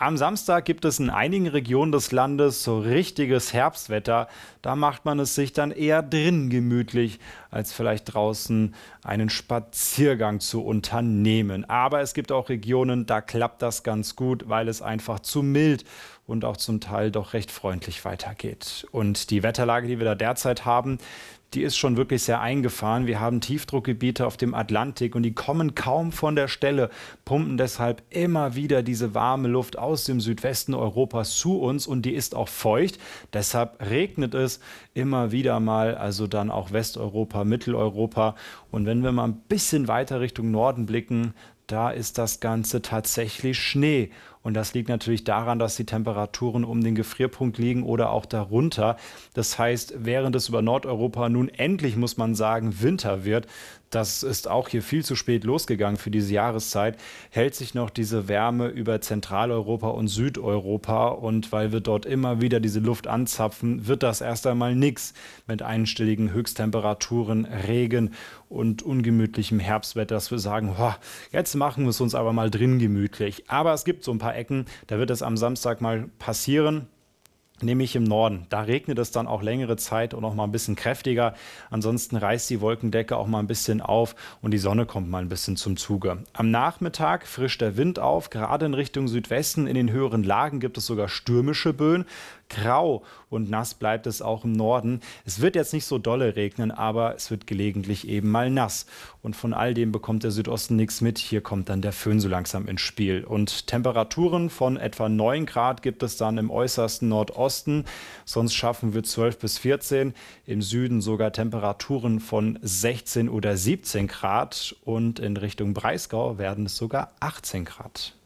Am Samstag gibt es in einigen Regionen des Landes so richtiges Herbstwetter. Da macht man es sich dann eher drinnen gemütlich als vielleicht draußen einen Spaziergang zu unternehmen. Aber es gibt auch Regionen, da klappt das ganz gut, weil es einfach zu mild und auch zum Teil doch recht freundlich weitergeht. Und die Wetterlage, die wir da derzeit haben, die ist schon wirklich sehr eingefahren. Wir haben Tiefdruckgebiete auf dem Atlantik und die kommen kaum von der Stelle, pumpen deshalb immer wieder diese warme Luft aus dem Südwesten Europas zu uns und die ist auch feucht. Deshalb regnet es immer wieder mal, also dann auch Westeuropa Osteuropa, Mitteleuropa. Und wenn wir mal ein bisschen weiter Richtung Norden blicken, da ist das Ganze tatsächlich Schnee. Und das liegt natürlich daran, dass die Temperaturen um den Gefrierpunkt liegen oder auch darunter. Das heißt, während es über Nordeuropa nun endlich, muss man sagen, Winter wird, das ist auch hier viel zu spät losgegangen für diese Jahreszeit, hält sich noch diese Wärme über Zentraleuropa und Südeuropa. Und weil wir dort immer wieder diese Luft anzapfen, wird das erst einmal nichts mit einstelligen Höchsttemperaturen, Regen und ungemütlichem Herbstwetter, dass wir sagen, boah, jetzt machen wir es uns aber mal drin gemütlich. Aber es gibt so ein paar Ecken, da wird es am Samstag mal passieren nämlich im Norden. Da regnet es dann auch längere Zeit und auch mal ein bisschen kräftiger. Ansonsten reißt die Wolkendecke auch mal ein bisschen auf und die Sonne kommt mal ein bisschen zum Zuge. Am Nachmittag frischt der Wind auf, gerade in Richtung Südwesten. In den höheren Lagen gibt es sogar stürmische Böen. Grau und nass bleibt es auch im Norden. Es wird jetzt nicht so dolle regnen, aber es wird gelegentlich eben mal nass. Und von all dem bekommt der Südosten nichts mit. Hier kommt dann der Föhn so langsam ins Spiel. Und Temperaturen von etwa 9 Grad gibt es dann im äußersten Nordosten Osten. Sonst schaffen wir 12 bis 14. Im Süden sogar Temperaturen von 16 oder 17 Grad. Und in Richtung Breisgau werden es sogar 18 Grad.